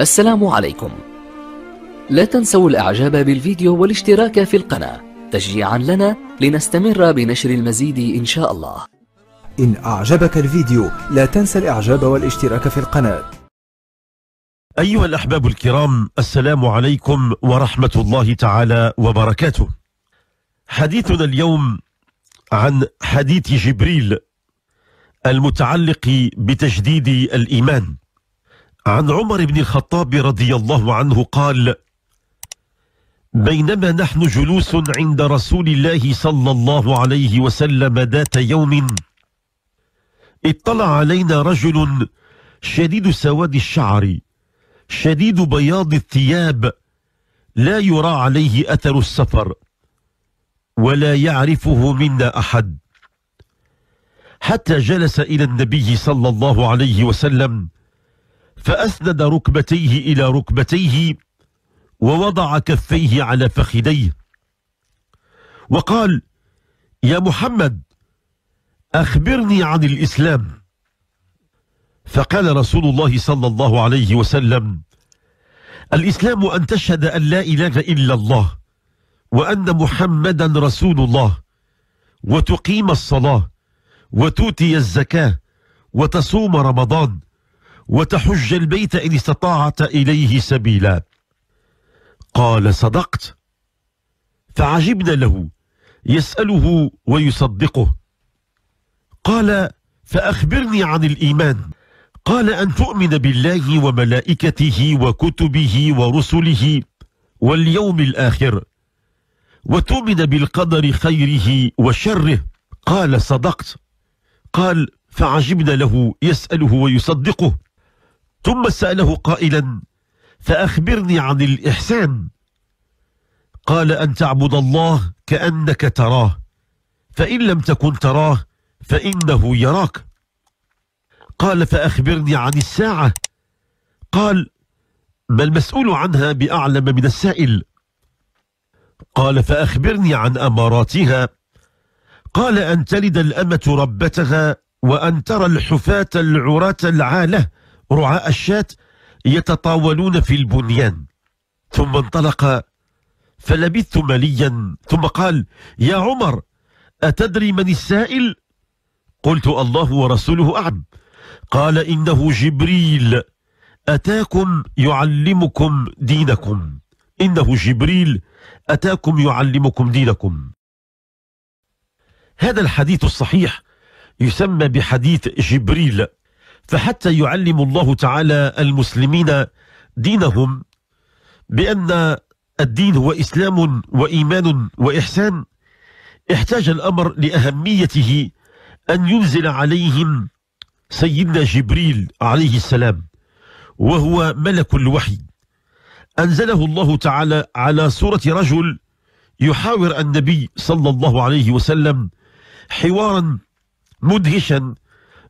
السلام عليكم لا تنسوا الاعجاب بالفيديو والاشتراك في القناة تشجيعا لنا لنستمر بنشر المزيد ان شاء الله ان اعجبك الفيديو لا تنسى الاعجاب والاشتراك في القناة ايها الاحباب الكرام السلام عليكم ورحمة الله تعالى وبركاته حديثنا اليوم عن حديث جبريل المتعلق بتجديد الإيمان عن عمر بن الخطاب رضي الله عنه قال بينما نحن جلوس عند رسول الله صلى الله عليه وسلم ذات يوم اطلع علينا رجل شديد سواد الشعر شديد بياض الثياب لا يرى عليه أثر السفر ولا يعرفه منا أحد حتى جلس إلى النبي صلى الله عليه وسلم فأسند ركبتيه إلى ركبتيه ووضع كفيه على فخذيه وقال يا محمد أخبرني عن الإسلام فقال رسول الله صلى الله عليه وسلم الإسلام أن تشهد أن لا إله إلا الله وأن محمدا رسول الله وتقيم الصلاة وتؤتي الزكاة وتصوم رمضان وتحج البيت إن استطاعت إليه سبيلا قال صدقت فعجبنا له يسأله ويصدقه قال فأخبرني عن الإيمان قال أن تؤمن بالله وملائكته وكتبه ورسله واليوم الآخر وتؤمن بالقدر خيره وشره قال صدقت قال فعجبنا له يسأله ويصدقه ثم سأله قائلا فأخبرني عن الإحسان قال أن تعبد الله كأنك تراه فإن لم تكن تراه فإنه يراك قال فأخبرني عن الساعة قال ما المسؤول عنها بأعلم من السائل قال فأخبرني عن أماراتها قال أن تلد الأمة ربتها وأن ترى الحفاة العراة العالة رعاء الشاة يتطاولون في البنيان ثم انطلق فلبثت مليا ثم قال يا عمر أتدري من السائل؟ قلت الله ورسوله أعلم قال إنه جبريل أتاكم يعلمكم دينكم إنه جبريل أتاكم يعلمكم دينكم هذا الحديث الصحيح يسمى بحديث جبريل فحتى يعلم الله تعالى المسلمين دينهم بأن الدين هو إسلام وإيمان وإحسان احتاج الأمر لأهميته أن ينزل عليهم سيدنا جبريل عليه السلام وهو ملك الوحي أنزله الله تعالى على صورة رجل يحاور النبي صلى الله عليه وسلم حوارا مدهشا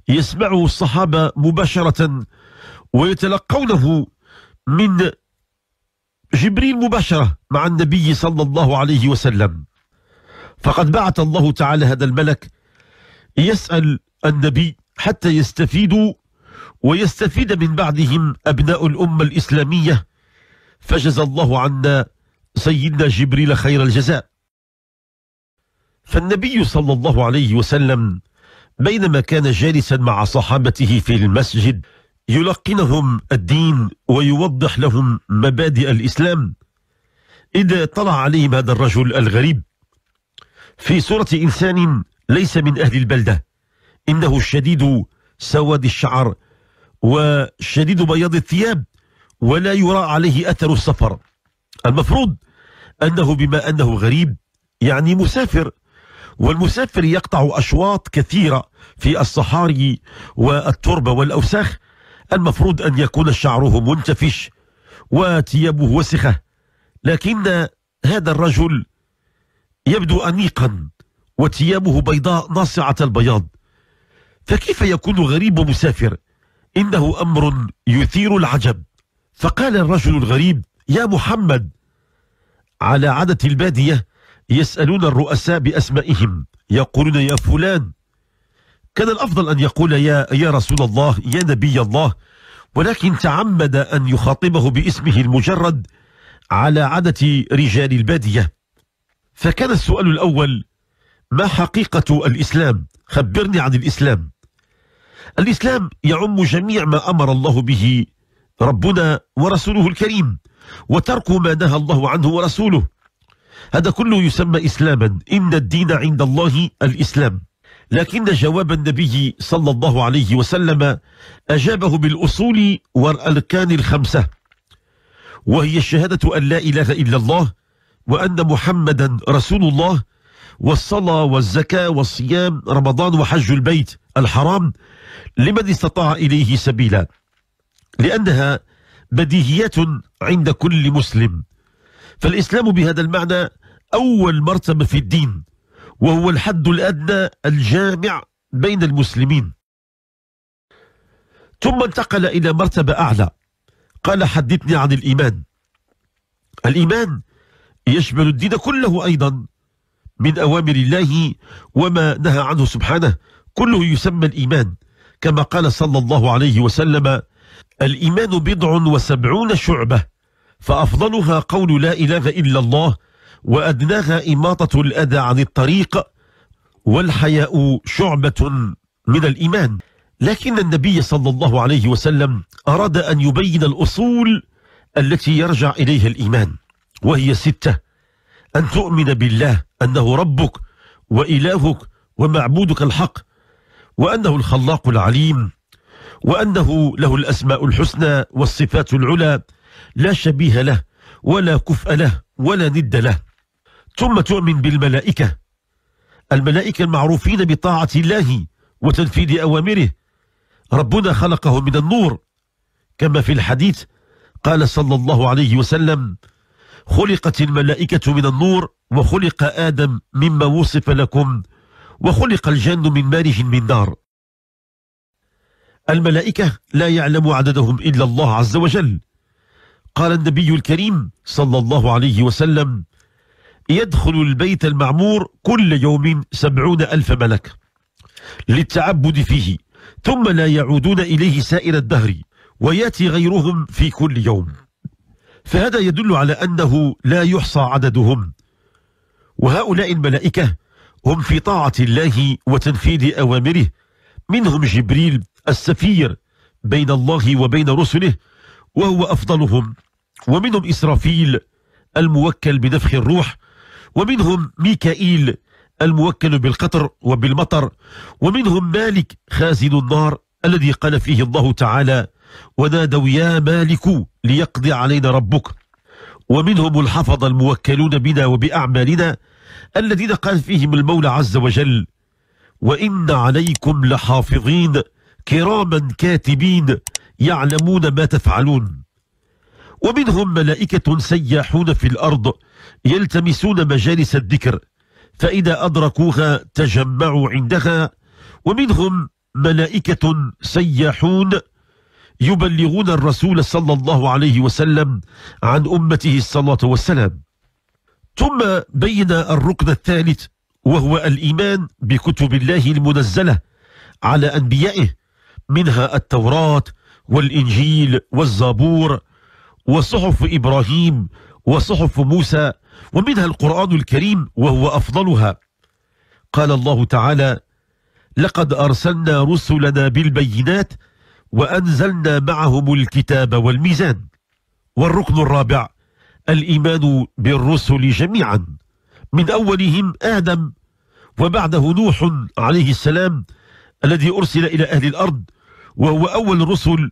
يسمعه الصحابة مباشرة ويتلقونه من جبريل مباشرة مع النبي صلى الله عليه وسلم فقد بعث الله تعالى هذا الملك يسأل النبي حتى يستفيدوا ويستفيد من بعدهم أبناء الأمة الإسلامية فجزى الله عنا سيدنا جبريل خير الجزاء فالنبي صلى الله عليه وسلم بينما كان جالسا مع صحابته في المسجد يلقنهم الدين ويوضح لهم مبادئ الإسلام إذا طلع عليهم هذا الرجل الغريب في صورة إنسان ليس من أهل البلدة إنه شديد سواد الشعر وشديد بياض الثياب ولا يرى عليه أثر السفر المفروض أنه بما أنه غريب يعني مسافر والمسافر يقطع أشواط كثيرة في الصحاري والتربة والأوساخ المفروض أن يكون شعره منتفش وثيابه وسخة لكن هذا الرجل يبدو أنيقا وثيابه بيضاء ناصعة البياض فكيف يكون غريب مسافر إنه أمر يثير العجب فقال الرجل الغريب يا محمد على عادة البادية يسألون الرؤساء بأسمائهم يقولون يا فلان كان الأفضل أن يقول يا, يا رسول الله يا نبي الله ولكن تعمد أن يخاطبه باسمه المجرد على عادة رجال البادية فكان السؤال الأول ما حقيقة الإسلام خبرني عن الإسلام الإسلام يعم جميع ما أمر الله به ربنا ورسوله الكريم وترك ما نهى الله عنه ورسوله هذا كله يسمى إسلاما إن الدين عند الله الإسلام لكن جواب النبي صلى الله عليه وسلم أجابه بالأصول والأركان الخمسة وهي الشهادة أن لا إله إلا الله وأن محمدا رسول الله والصلاة والزكاة والصيام رمضان وحج البيت الحرام لمن استطاع إليه سبيلا لأنها بديهيات عند كل مسلم فالإسلام بهذا المعنى أول مرتبة في الدين وهو الحد الأدنى الجامع بين المسلمين ثم انتقل إلى مرتبة أعلى قال حدثني عن الإيمان الإيمان يشمل الدين كله أيضا من أوامر الله وما نهى عنه سبحانه كله يسمى الإيمان كما قال صلى الله عليه وسلم الإيمان بضع وسبعون شعبة فأفضلها قول لا إله إلا الله وأدناها إماطة الأذى عن الطريق والحياء شعبة من الإيمان لكن النبي صلى الله عليه وسلم أراد أن يبين الأصول التي يرجع إليها الإيمان وهي ستة أن تؤمن بالله أنه ربك وإلهك ومعبودك الحق وأنه الخلاق العليم وأنه له الأسماء الحسنى والصفات العلى لا شبيه له ولا كفء له ولا ند له ثم تؤمن بالملائكة الملائكة المعروفين بطاعة الله وتنفيذ أوامره ربنا خلقهم من النور كما في الحديث قال صلى الله عليه وسلم خلقت الملائكة من النور وخلق آدم مما وصف لكم وخلق الجن من مارج من نار الملائكة لا يعلم عددهم إلا الله عز وجل قال النبي الكريم صلى الله عليه وسلم يدخل البيت المعمور كل يوم سبعون ألف ملك للتعبد فيه ثم لا يعودون إليه سائر الدهر وياتي غيرهم في كل يوم فهذا يدل على أنه لا يحصى عددهم وهؤلاء الملائكة هم في طاعة الله وتنفيذ أوامره منهم جبريل السفير بين الله وبين رسله وهو أفضلهم ومنهم إسرافيل الموكل بنفخ الروح ومنهم ميكائيل الموكل بالقطر وبالمطر ومنهم مالك خازن النار الذي قال فيه الله تعالى ونادوا يا مالك ليقضي علينا ربك ومنهم الحفظ الموكلون بنا وبأعمالنا الذين قال فيهم المولى عز وجل وإن عليكم لحافظين كراما كاتبين يعلمون ما تفعلون ومنهم ملائكة سياحون في الأرض يلتمسون مجالس الذكر فإذا أدركوها تجمعوا عندها ومنهم ملائكة سياحون يبلغون الرسول صلى الله عليه وسلم عن أمته الصلاة والسلام ثم بين الركن الثالث وهو الإيمان بكتب الله المنزلة على أنبيائه منها التوراة والإنجيل والزبور وصحف إبراهيم وصحف موسى ومنها القرآن الكريم وهو أفضلها قال الله تعالى لقد أرسلنا رسلنا بالبينات وأنزلنا معهم الكتاب والميزان والركن الرابع الإيمان بالرسل جميعا من أولهم آدم وبعده نوح عليه السلام الذي أرسل إلى أهل الأرض وهو أول رسل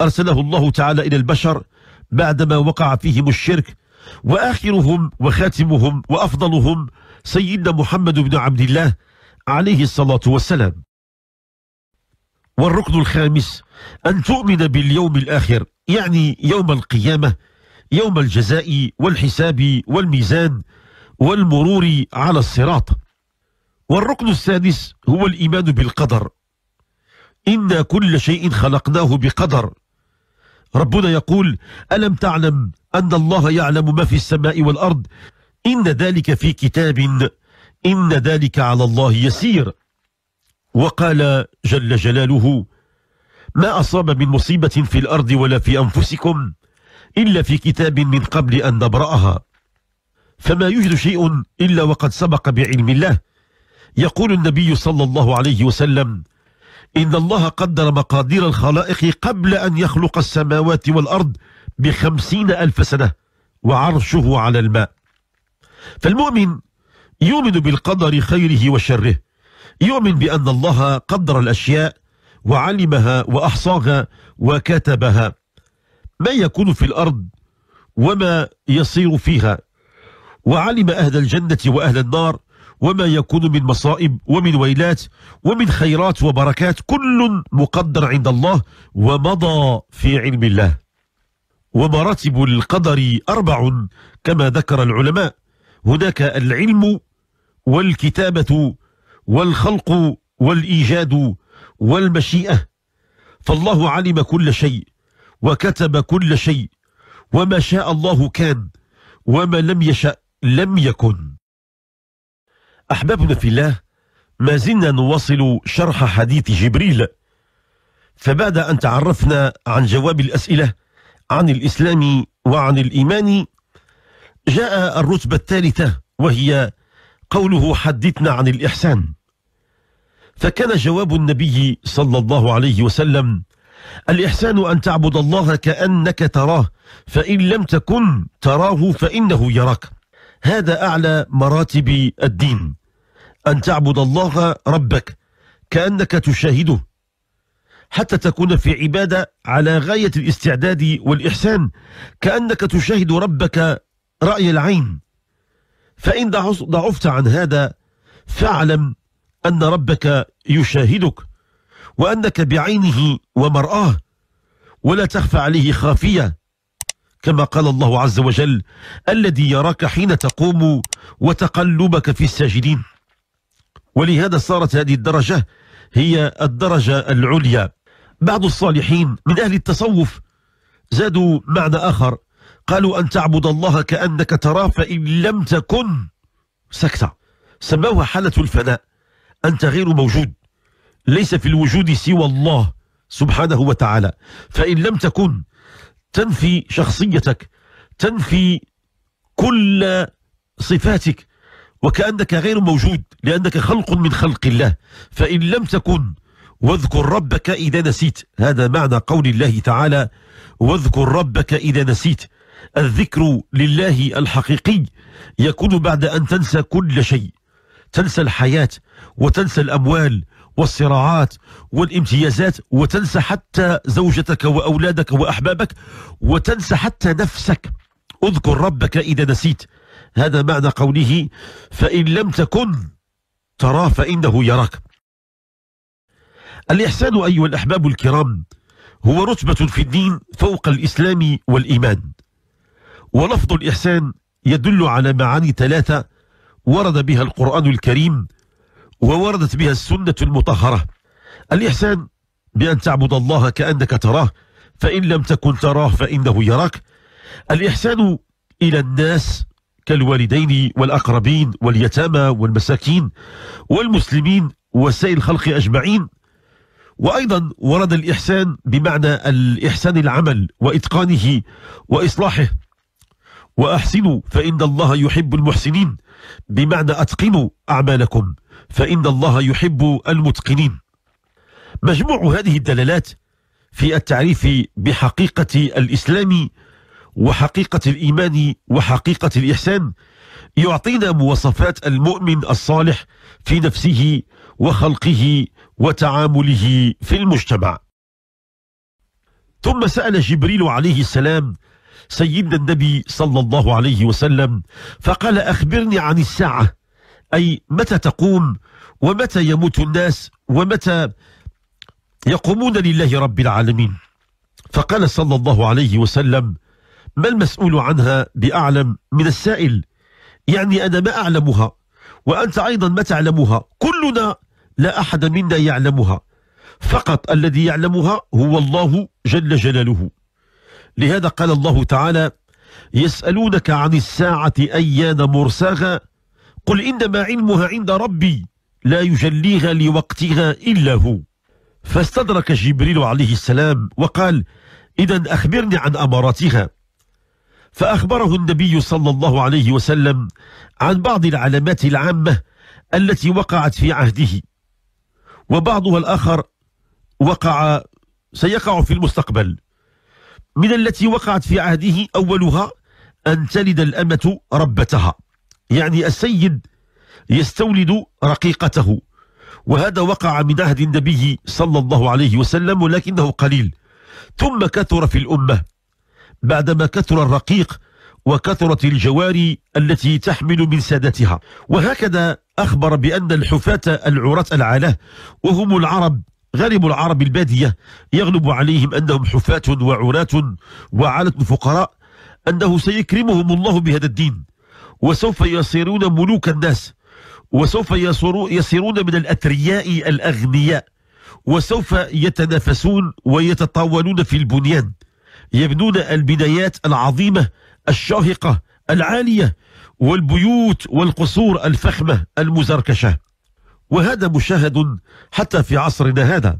أرسله الله تعالى إلى البشر بعدما وقع فيهم الشرك وآخرهم وخاتمهم وأفضلهم سيدنا محمد بن عبد الله عليه الصلاة والسلام والركن الخامس أن تؤمن باليوم الآخر يعني يوم القيامة يوم الجزاء والحساب والميزان والمرور على الصراط والركن السادس هو الإيمان بالقدر إن كل شيء خلقناه بقدر ربنا يقول ألم تعلم أن الله يعلم ما في السماء والأرض إن ذلك في كتاب إن ذلك على الله يسير وقال جل جلاله ما أصاب من مصيبة في الأرض ولا في أنفسكم إلا في كتاب من قبل أن نبرأها فما يوجد شيء إلا وقد سبق بعلم الله يقول النبي صلى الله عليه وسلم إن الله قدر مقادير الخلائق قبل أن يخلق السماوات والأرض بخمسين ألف سنة وعرشه على الماء فالمؤمن يؤمن بالقدر خيره وشره يؤمن بأن الله قدر الأشياء وعلمها وأحصاها وكتبها ما يكون في الأرض وما يصير فيها وعلم أهل الجنة وأهل النار وما يكون من مصائب ومن ويلات ومن خيرات وبركات كل مقدر عند الله ومضى في علم الله ومراتب القدر أربع كما ذكر العلماء هناك العلم والكتابة والخلق والإيجاد والمشيئة فالله علم كل شيء وكتب كل شيء وما شاء الله كان وما لم يشأ لم يكن أحبابنا في الله ما زلنا نواصل شرح حديث جبريل فبعد أن تعرفنا عن جواب الأسئلة عن الإسلام وعن الإيمان جاء الرتبة الثالثة وهي قوله حدثنا عن الإحسان فكان جواب النبي صلى الله عليه وسلم الإحسان أن تعبد الله كأنك تراه فإن لم تكن تراه فإنه يراك هذا أعلى مراتب الدين أن تعبد الله ربك كأنك تشاهده حتى تكون في عبادة على غاية الاستعداد والإحسان كأنك تشاهد ربك رأي العين فإن ضعفت عن هذا فاعلم أن ربك يشاهدك وأنك بعينه ومرآه ولا تخفى عليه خافية كما قال الله عز وجل الذي يراك حين تقوم وتقلبك في الساجدين ولهذا صارت هذه الدرجة هي الدرجة العليا بعض الصالحين من أهل التصوف زادوا معنى آخر قالوا أن تعبد الله كأنك تراه فإن لم تكن سكتة سموها حالة الفناء أنت غير موجود ليس في الوجود سوى الله سبحانه وتعالى فإن لم تكن تنفي شخصيتك تنفي كل صفاتك وكأنك غير موجود لأنك خلق من خلق الله فإن لم تكن واذكر ربك إذا نسيت هذا معنى قول الله تعالى واذكر ربك إذا نسيت الذكر لله الحقيقي يكون بعد أن تنسى كل شيء تنسى الحياة وتنسى الأموال والصراعات والامتيازات وتنسى حتى زوجتك وأولادك وأحبابك وتنسى حتى نفسك اذكر ربك إذا نسيت هذا معنى قوله فإن لم تكن تراه فإنه يراك الإحسان أيها الأحباب الكرام هو رتبة في الدين فوق الإسلام والإيمان ولفظ الإحسان يدل على معاني ثلاثة ورد بها القرآن الكريم ووردت بها السنة المطهرة الإحسان بأن تعبد الله كأنك تراه فإن لم تكن تراه فإنه يراك الإحسان إلى الناس كالوالدين والأقربين واليتامى والمساكين والمسلمين وسائر الخلق أجمعين وأيضا ورد الإحسان بمعنى الإحسان العمل وإتقانه وإصلاحه وأحسنوا فإن الله يحب المحسنين بمعنى أتقنوا أعمالكم فإن الله يحب المتقنين مجموع هذه الدلالات في التعريف بحقيقة الإسلام وحقيقة الإيمان وحقيقة الإحسان يعطينا مواصفات المؤمن الصالح في نفسه وخلقه وتعامله في المجتمع ثم سأل جبريل عليه السلام سيدنا النبي صلى الله عليه وسلم فقال أخبرني عن الساعة أي متى تقوم ومتى يموت الناس ومتى يقومون لله رب العالمين فقال صلى الله عليه وسلم ما المسؤول عنها بأعلم من السائل يعني أنا ما أعلمها وأنت أيضا ما تعلمها كلنا لا أحد منا يعلمها فقط الذي يعلمها هو الله جل جلاله لهذا قال الله تعالى يسألونك عن الساعة أيان مرساها قل إنما علمها عند ربي لا يجليها لوقتها إلا هو فاستدرك جبريل عليه السلام وقال إذا أخبرني عن أماراتها فأخبره النبي صلى الله عليه وسلم عن بعض العلامات العامة التي وقعت في عهده وبعضها الآخر وقع سيقع في المستقبل من التي وقعت في عهده أولها أن تلد الأمة ربتها يعني السيد يستولد رقيقته وهذا وقع من عهد النبي صلى الله عليه وسلم ولكنه قليل ثم كثر في الأمة بعدما كثر الرقيق وكثرت الجواري التي تحمل من سادتها وهكذا أخبر بأن الحفاة العراة العالة وهم العرب غالب العرب البادية يغلب عليهم أنهم حفاة وعراة وعالة فقراء أنه سيكرمهم الله بهذا الدين وسوف يصيرون ملوك الناس وسوف يصيرون من الأثرياء الأغنياء وسوف يتنافسون ويتطاولون في البنيان يبنون البنايات العظيمة الشاهقة العالية والبيوت والقصور الفخمة المزركشة وهذا مشاهد حتى في عصرنا هذا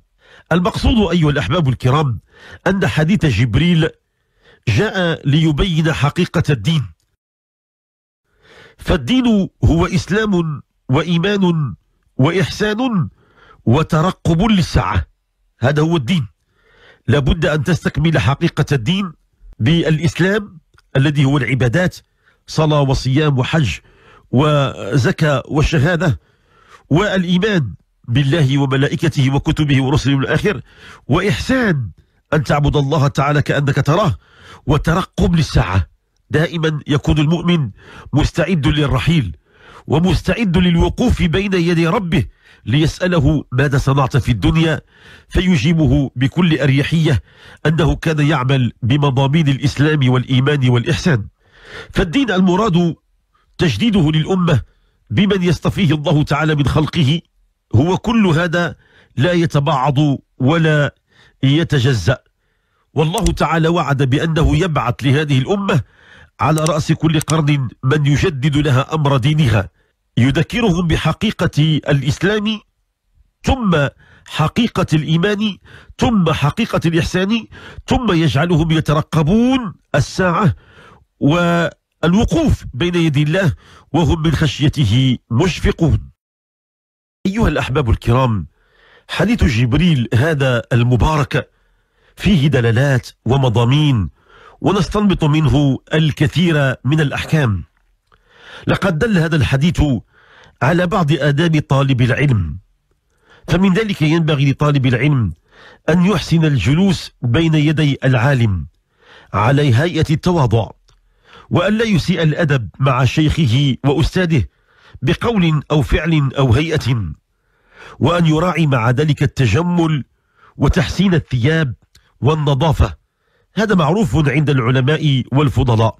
المقصود أيها الأحباب الكرام أن حديث جبريل جاء ليبين حقيقة الدين فالدين هو إسلام وإيمان وإحسان وترقب للساعة هذا هو الدين لابد أن تستكمل حقيقة الدين بالإسلام الذي هو العبادات صلاة وصيام وحج وزكاة وشهاده والإيمان بالله وملائكته وكتبه ورسله الآخر وإحسان أن تعبد الله تعالى كأنك تراه وترقب للساعة دائما يكون المؤمن مستعد للرحيل ومستعد للوقوف بين يدي ربه ليسأله ماذا صنعت في الدنيا فيجيبه بكل أريحية أنه كان يعمل بمضامين الإسلام والإيمان والإحسان فالدين المراد تجديده للأمة بمن يستفيه الله تعالى من خلقه هو كل هذا لا يتبعض ولا يتجزأ والله تعالى وعد بأنه يبعث لهذه الأمة على رأس كل قرن من يجدد لها أمر دينها يذكرهم بحقيقة الإسلام ثم حقيقة الإيمان ثم حقيقة الإحسان ثم يجعلهم يترقبون الساعة والوقوف بين يدي الله وهم من خشيته مشفقون أيها الأحباب الكرام حديث جبريل هذا المبارك فيه دلالات ومضامين ونستنبط منه الكثير من الأحكام لقد دل هذا الحديث على بعض آداب طالب العلم فمن ذلك ينبغي لطالب العلم أن يحسن الجلوس بين يدي العالم على هيئة التواضع وأن لا يسيء الأدب مع شيخه وأستاذه بقول أو فعل أو هيئة وأن يراعي مع ذلك التجمل وتحسين الثياب والنظافة هذا معروف عند العلماء والفضلاء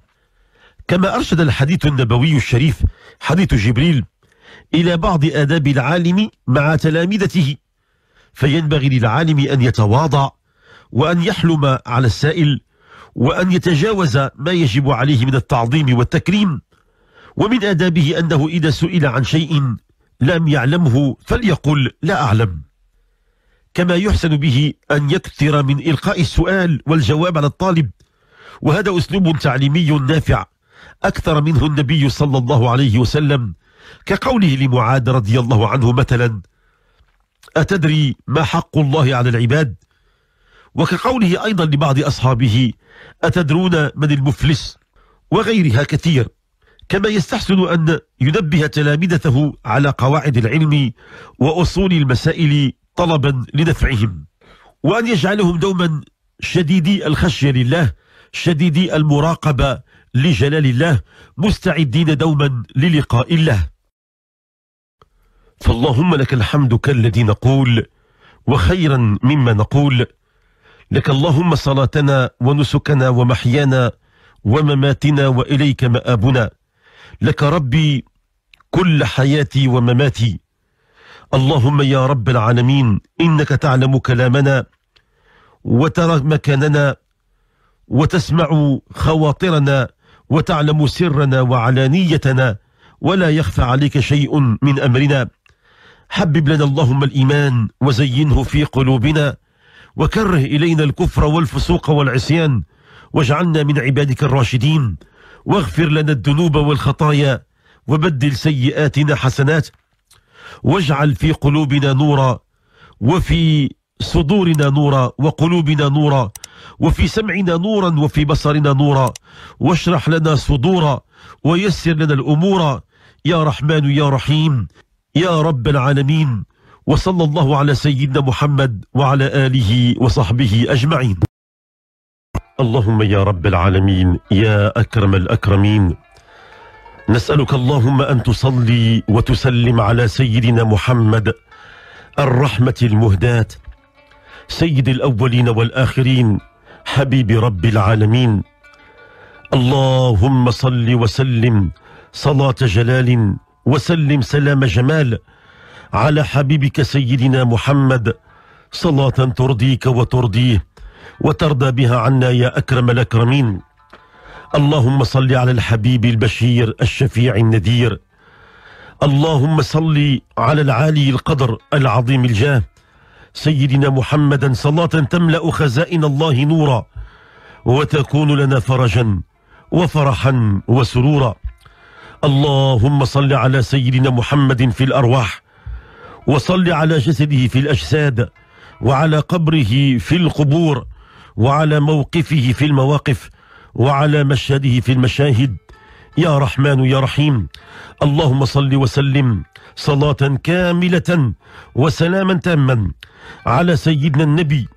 كما أرشد الحديث النبوي الشريف حديث جبريل إلى بعض آداب العالم مع تلامذته فينبغي للعالم أن يتواضع وأن يحلم على السائل وأن يتجاوز ما يجب عليه من التعظيم والتكريم ومن آدابه أنه إذا سئل عن شيء لم يعلمه فليقل لا أعلم كما يحسن به أن يكثر من إلقاء السؤال والجواب على الطالب وهذا أسلوب تعليمي نافع أكثر منه النبي صلى الله عليه وسلم كقوله لمعاذ رضي الله عنه مثلا أتدري ما حق الله على العباد وكقوله أيضا لبعض أصحابه أتدرون من المفلس وغيرها كثير كما يستحسن أن ينبه تلامذته على قواعد العلم وأصول المسائل طلبا لنفعهم وأن يجعلهم دوما شديدي الخشية لله شديدي المراقبة لجلال الله مستعدين دوما للقاء الله فاللهم لك الحمد كالذي نقول وخيرا مما نقول لك اللهم صلاتنا ونسكنا ومحيانا ومماتنا وإليك مآبنا لك ربي كل حياتي ومماتي اللهم يا رب العالمين إنك تعلم كلامنا وترى مكاننا وتسمع خواطرنا وتعلم سرنا وعلانيتنا ولا يخفى عليك شيء من أمرنا حبب لنا اللهم الإيمان وزينه في قلوبنا وكره إلينا الكفر والفسوق والعصيان واجعلنا من عبادك الراشدين واغفر لنا الذنوب والخطايا وبدل سيئاتنا حسنات واجعل في قلوبنا نورا وفي صدورنا نورا وقلوبنا نورا وفي سمعنا نورا وفي بصرنا نورا واشرح لنا صدورا ويسر لنا الأمور يا رحمن يا رحيم يا رب العالمين وصلى الله على سيدنا محمد وعلى آله وصحبه أجمعين اللهم يا رب العالمين يا أكرم الأكرمين نسألك اللهم أن تصلي وتسلم على سيدنا محمد الرحمة المهداة سيد الأولين والآخرين حبيب رب العالمين اللهم صل وسلم صلاة جلال وسلم سلام جمال على حبيبك سيدنا محمد صلاة ترضيك وترضيه وترضى بها عنا يا أكرم الأكرمين اللهم صل على الحبيب البشير الشفيع النذير اللهم صل على العالي القدر العظيم الجاه سيدنا محمدا صلاة تملأ خزائن الله نورا وتكون لنا فرجا وفرحا وسرورا اللهم صل على سيدنا محمد في الأرواح وصل على جسده في الأجساد وعلى قبره في القبور وعلى موقفه في المواقف وعلى مشهده في المشاهد يا رحمن يا رحيم اللهم صل وسلم صلاة كاملة وسلاما تاما على سيدنا النبي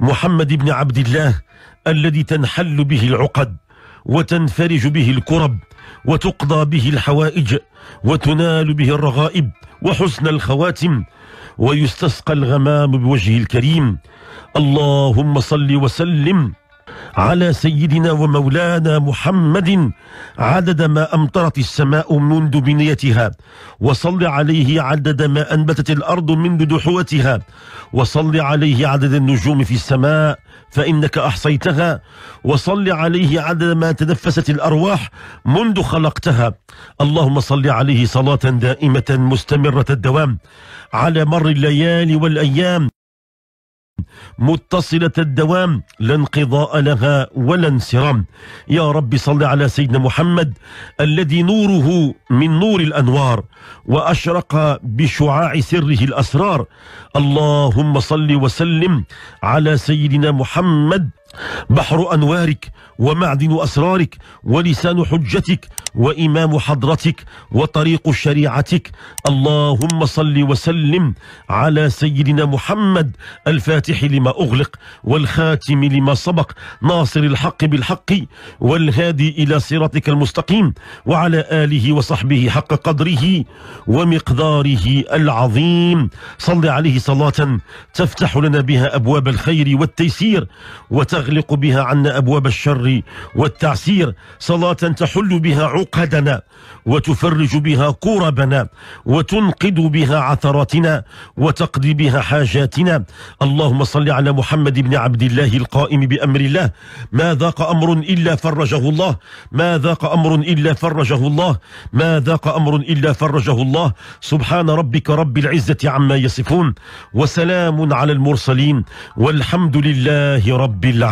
محمد بن عبد الله الذي تنحل به العقد وتنفرج به الكرب وتقضى به الحوائج وتنال به الرغائب وحسن الخواتم ويستسقى الغمام بوجهه الكريم اللهم صل وسلم على سيدنا ومولانا محمد عدد ما أمطرت السماء منذ بنيتها وصل عليه عدد ما أنبتت الأرض منذ دحوتها وصل عليه عدد النجوم في السماء فإنك أحصيتها وصل عليه عدد ما تنفست الأرواح منذ خلقتها اللهم صل عليه صلاة دائمة مستمرة الدوام على مر الليالي والأيام متصلة الدوام لا انقضاء لها ولا انسرام يا رب صل على سيدنا محمد الذي نوره من نور الأنوار وأشرق بشعاع سره الأسرار اللهم صل وسلم على سيدنا محمد بحر أنوارك ومعدن أسرارك ولسان حجتك وإمام حضرتك وطريق شريعتك اللهم صل وسلم على سيدنا محمد الفاتح لما أغلق والخاتم لما سبق ناصر الحق بالحق والهادي إلى صراطك المستقيم وعلى آله وصحبه حق قدره ومقداره العظيم صل عليه صلاة تفتح لنا بها أبواب الخير والتيسير وتغ تغلق بها عنا أبواب الشر والتعسير صلاة تحل بها عقدنا وتفرج بها كربنا وتنقذ بها عثراتنا وتقضي بها حاجاتنا اللهم صل على محمد بن عبد الله القائم بأمر الله ما ذاق أمر إلا فرجه الله ما ذاق أمر إلا فرجه الله ما ذاق أمر إلا فرجه الله سبحان ربك رب العزة عما يصفون وسلام على المرسلين والحمد لله رب العالمين